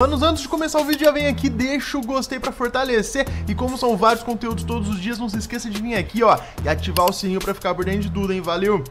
Manos, antes de começar o vídeo, já vem aqui, deixa o gostei pra fortalecer E como são vários conteúdos todos os dias, não se esqueça de vir aqui, ó E ativar o sininho pra ficar por dentro de tudo, hein? Valeu!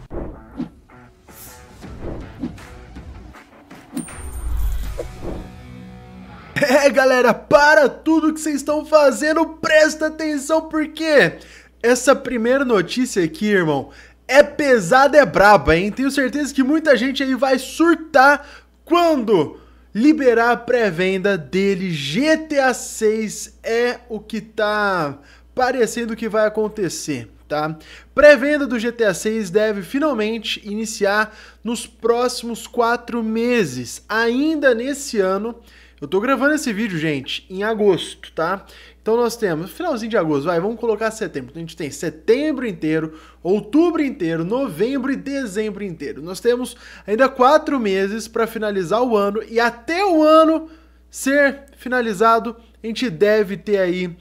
É, galera, para tudo que vocês estão fazendo, presta atenção, porque... Essa primeira notícia aqui, irmão, é pesada, é braba, hein? Tenho certeza que muita gente aí vai surtar quando Liberar a pré-venda dele, GTA 6 é o que tá parecendo que vai acontecer, tá? Pré-venda do GTA 6 deve finalmente iniciar nos próximos quatro meses, ainda nesse ano, eu tô gravando esse vídeo, gente, em agosto, tá? Então nós temos finalzinho de agosto, vai, vamos colocar setembro. Então a gente tem setembro inteiro, outubro inteiro, novembro e dezembro inteiro. Nós temos ainda quatro meses para finalizar o ano e até o ano ser finalizado, a gente deve ter aí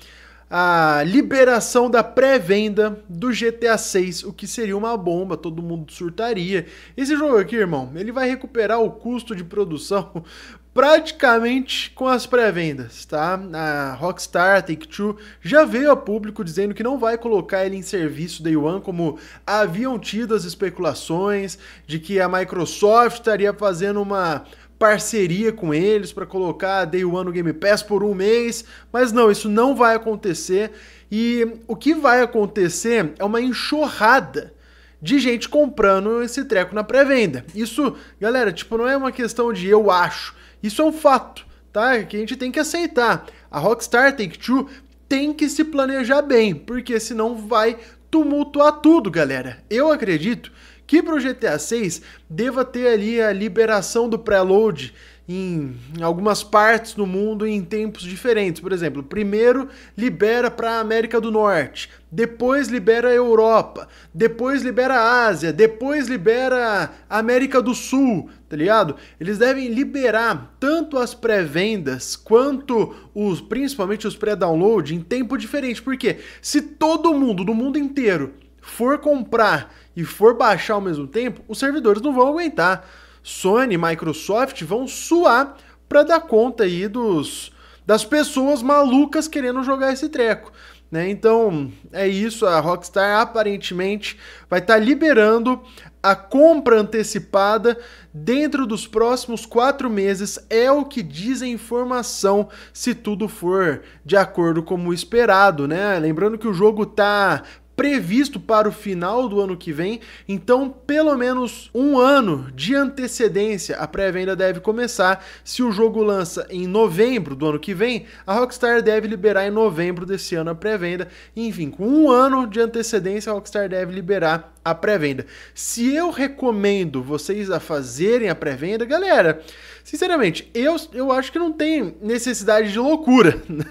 a liberação da pré-venda do GTA 6, o que seria uma bomba, todo mundo surtaria. Esse jogo aqui, irmão, ele vai recuperar o custo de produção praticamente com as pré-vendas, tá? A Rockstar, Take-Two já veio a público dizendo que não vai colocar ele em serviço Day One, como haviam tido as especulações de que a Microsoft estaria fazendo uma parceria com eles para colocar Day One no Game Pass por um mês, mas não, isso não vai acontecer. E o que vai acontecer é uma enxurrada de gente comprando esse treco na pré-venda. Isso, galera, tipo, não é uma questão de eu acho. Isso é um fato, tá? Que a gente tem que aceitar. A Rockstar Take-Two tem que se planejar bem, porque senão vai tumultuar tudo, galera. Eu acredito que para o GTA 6 deva ter ali a liberação do preload em algumas partes do mundo em tempos diferentes. Por exemplo, primeiro libera para a América do Norte, depois libera a Europa, depois libera a Ásia, depois libera a América do Sul, tá ligado? Eles devem liberar tanto as pré-vendas quanto os, principalmente os pré-download em tempo diferente, porque se todo mundo do mundo inteiro for comprar e for baixar ao mesmo tempo, os servidores não vão aguentar. Sony e Microsoft vão suar para dar conta aí dos das pessoas malucas querendo jogar esse treco. Né? Então é isso, a Rockstar aparentemente vai estar tá liberando a compra antecipada dentro dos próximos quatro meses, é o que diz a informação, se tudo for de acordo com o esperado. Né? Lembrando que o jogo tá previsto para o final do ano que vem, então pelo menos um ano de antecedência a pré-venda deve começar. Se o jogo lança em novembro do ano que vem, a Rockstar deve liberar em novembro desse ano a pré-venda. Enfim, com um ano de antecedência, a Rockstar deve liberar a pré-venda. Se eu recomendo vocês a fazerem a pré-venda, galera. Sinceramente, eu, eu acho que não tem necessidade de loucura. Né?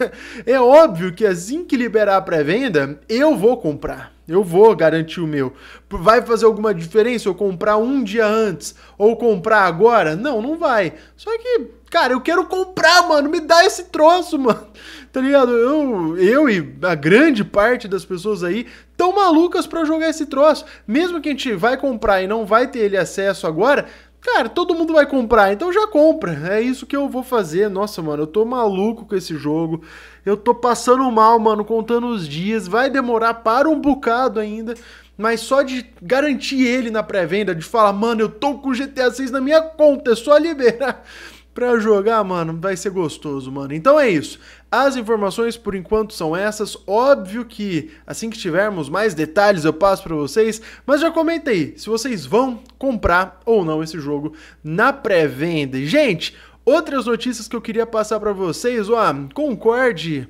É óbvio que assim que liberar a pré-venda, eu vou comprar. Eu vou garantir o meu. Vai fazer alguma diferença eu comprar um dia antes ou comprar agora? Não, não vai. Só que, cara, eu quero comprar, mano. Me dá esse troço, mano. Tá ligado? Eu, eu e a grande parte das pessoas aí tão malucas para jogar esse troço. Mesmo que a gente vai comprar e não vai ter ele acesso agora, Cara, todo mundo vai comprar, então já compra. É isso que eu vou fazer. Nossa, mano, eu tô maluco com esse jogo. Eu tô passando mal, mano, contando os dias. Vai demorar para um bocado ainda. Mas só de garantir ele na pré-venda, de falar, mano, eu tô com o GTA 6 na minha conta, é só liberar. Pra jogar, mano, vai ser gostoso, mano. Então é isso. As informações por enquanto são essas. Óbvio que assim que tivermos mais detalhes eu passo para vocês, mas já comenta aí se vocês vão comprar ou não esse jogo na pré-venda. Gente, outras notícias que eu queria passar para vocês, ó, Concorde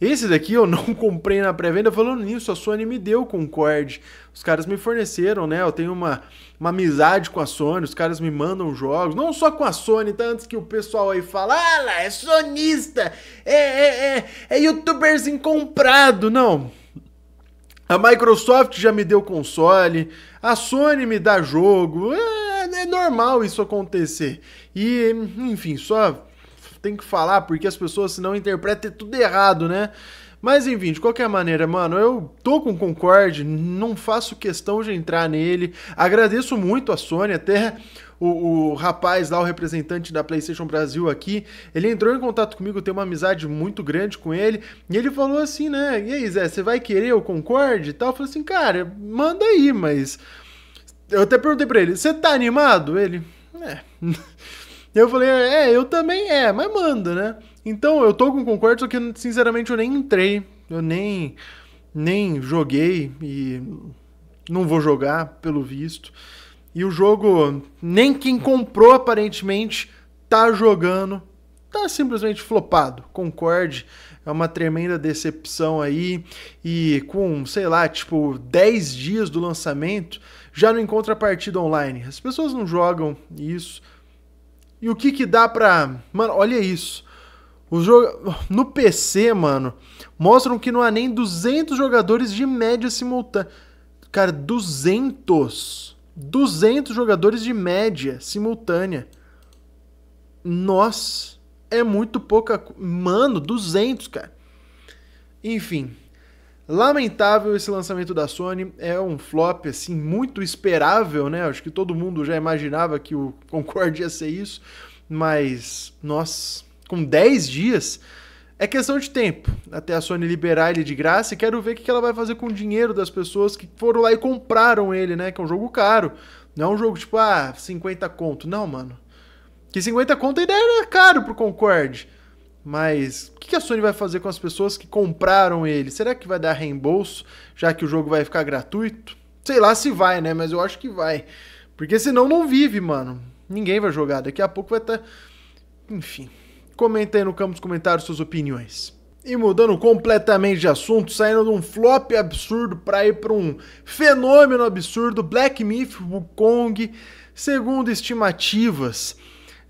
esse daqui eu não comprei na pré-venda. Falando nisso, a Sony me deu Concorde. Os caras me forneceram, né? Eu tenho uma, uma amizade com a Sony, os caras me mandam jogos. Não só com a Sony, tá? Antes que o pessoal aí fala, ah lá, é sonista, é, é, é, é youtubers incomprado. Não, a Microsoft já me deu console, a Sony me dá jogo, é, é normal isso acontecer. E, enfim, só tem que falar, porque as pessoas senão interpretam é tudo errado, né? Mas enfim, de qualquer maneira, mano, eu tô com o Concorde, não faço questão de entrar nele. Agradeço muito a Sony, até o, o, rapaz lá, o representante da PlayStation Brasil aqui, ele entrou em contato comigo, tem uma amizade muito grande com ele, e ele falou assim, né? E aí, Zé, você vai querer o Concorde e tal? Eu falei assim, cara, manda aí, mas. Eu até perguntei pra ele, você tá animado? Ele, é. Eu falei, é, eu também é, mas manda, né? Então eu tô com Concorde, só que sinceramente eu nem entrei, eu nem, nem joguei e não vou jogar, pelo visto. E o jogo, nem quem comprou aparentemente tá jogando, tá simplesmente flopado. Concorde é uma tremenda decepção aí. E com, sei lá, tipo 10 dias do lançamento, já não encontra partida online. As pessoas não jogam isso e o que que dá pra... Mano, olha isso. O jogo... No PC, mano, mostram que não há nem 200 jogadores de média simultânea. Cara, 200! 200 jogadores de média simultânea. Nossa, é muito pouca... Mano, 200, cara. Enfim, Lamentável esse lançamento da Sony, é um flop assim muito esperável, né? Acho que todo mundo já imaginava que o Concorde ia ser isso, mas nós com 10 dias é questão de tempo até a Sony liberar ele de graça e quero ver o que ela vai fazer com o dinheiro das pessoas que foram lá e compraram ele, né? Que é um jogo caro. Não é um jogo tipo, ah, 50 conto. Não, mano. Que 50 conto ainda era caro pro Concorde. Mas o que a Sony vai fazer com as pessoas que compraram ele? Será que vai dar reembolso, já que o jogo vai ficar gratuito? Sei lá se vai, né? Mas eu acho que vai. Porque senão não vive, mano. Ninguém vai jogar. Daqui a pouco vai estar. Tá... Enfim. Comenta aí no campo dos comentários suas opiniões. E mudando completamente de assunto, saindo de um flop absurdo para ir para um fenômeno absurdo, Black Myth Wukong, segundo estimativas,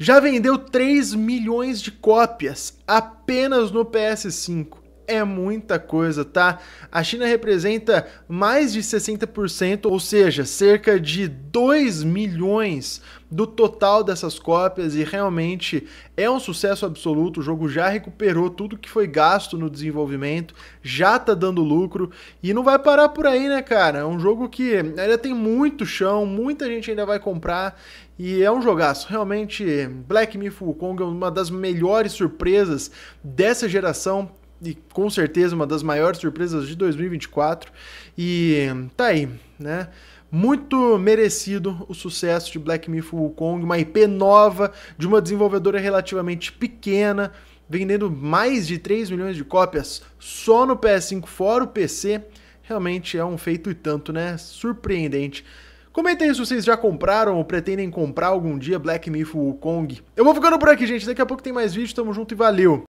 já vendeu 3 milhões de cópias apenas no PS5 é muita coisa, tá? A China representa mais de 60%, ou seja, cerca de 2 milhões do total dessas cópias e realmente é um sucesso absoluto. O jogo já recuperou tudo que foi gasto no desenvolvimento, já tá dando lucro e não vai parar por aí, né, cara? É um jogo que ainda tem muito chão, muita gente ainda vai comprar e é um jogaço. Realmente, Black Myth Wukong é uma das melhores surpresas dessa geração e com certeza uma das maiores surpresas de 2024. E tá aí, né? Muito merecido o sucesso de Black Myth Wukong, uma IP nova de uma desenvolvedora relativamente pequena, vendendo mais de 3 milhões de cópias só no PS5 fora o PC. Realmente é um feito e tanto, né? Surpreendente. Comentem se vocês já compraram ou pretendem comprar algum dia Black Myth Wukong. Eu vou ficando por aqui, gente. Daqui a pouco tem mais vídeo. Tamo junto e valeu!